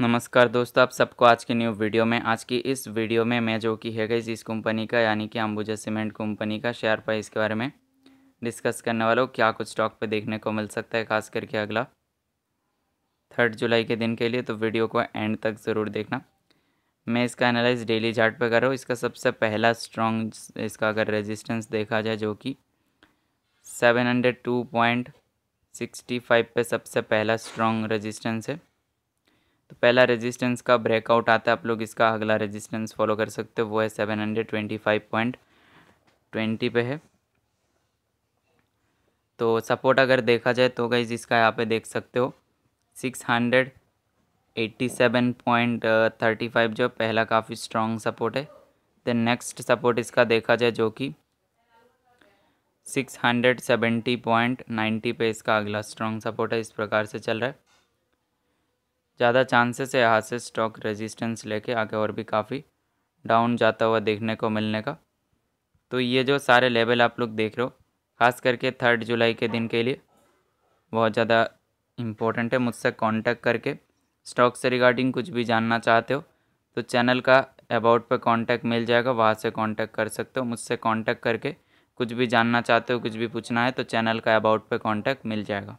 नमस्कार दोस्तों आप सबको आज की न्यू वीडियो में आज की इस वीडियो में मैं जो कि है गई इस कंपनी का यानी कि अंबुजा सीमेंट कंपनी का शेयर प्राइस के बारे में डिस्कस करने वाला हूँ क्या कुछ स्टॉक पे देखने को मिल सकता है खास करके अगला थर्ड जुलाई के दिन के लिए तो वीडियो को एंड तक ज़रूर देखना मैं इसका एनालाइज डेली चार्ट पर कर रहा हूँ इसका सबसे पहला स्ट्रॉन्ग इसका अगर रेजिस्टेंस देखा जाए जो कि seven hundred two point sixty five पे सबसे पहला स्ट्रॉन्ग रजिस्टेंस है तो पहला रेजिस्टेंस का ब्रेकआउट आता है आप लोग इसका अगला रेजिस्टेंस फॉलो कर सकते हो वो है seven hundred twenty five point twenty पे है तो सपोर्ट अगर देखा जाए तो गई इसका यहाँ पे देख सकते हो six hundred eighty seven point thirty five जो पहला काफ़ी स्ट्रॉन्ग सपोर्ट है देन नेक्स्ट सपोर्ट इसका देखा जाए जो कि six hundred seventy point ninety पे इसका अगला स्ट्रॉन्ग सपोर्ट है इस प्रकार से चल रहा है ज़्यादा चांसेस है यहाँ से स्टॉक रेजिस्टेंस लेके आगे और भी काफ़ी डाउन जाता हुआ देखने को मिलने का तो ये जो सारे लेवल आप लोग देख रहे हो खास करके थर्ड जुलाई के दिन के लिए बहुत ज़्यादा इम्पोर्टेंट है मुझसे कांटेक्ट करके स्टॉक से रिगार्डिंग कुछ भी जानना चाहते हो तो चैनल का अबाउट पर कॉन्टैक्ट मिल जाएगा वहाँ से कॉन्टैक्ट कर सकते हो मुझसे कॉन्टैक्ट करके कुछ भी जानना चाहते हो कुछ भी पूछना है तो चैनल का अबाउट पर कॉन्टैक्ट मिल जाएगा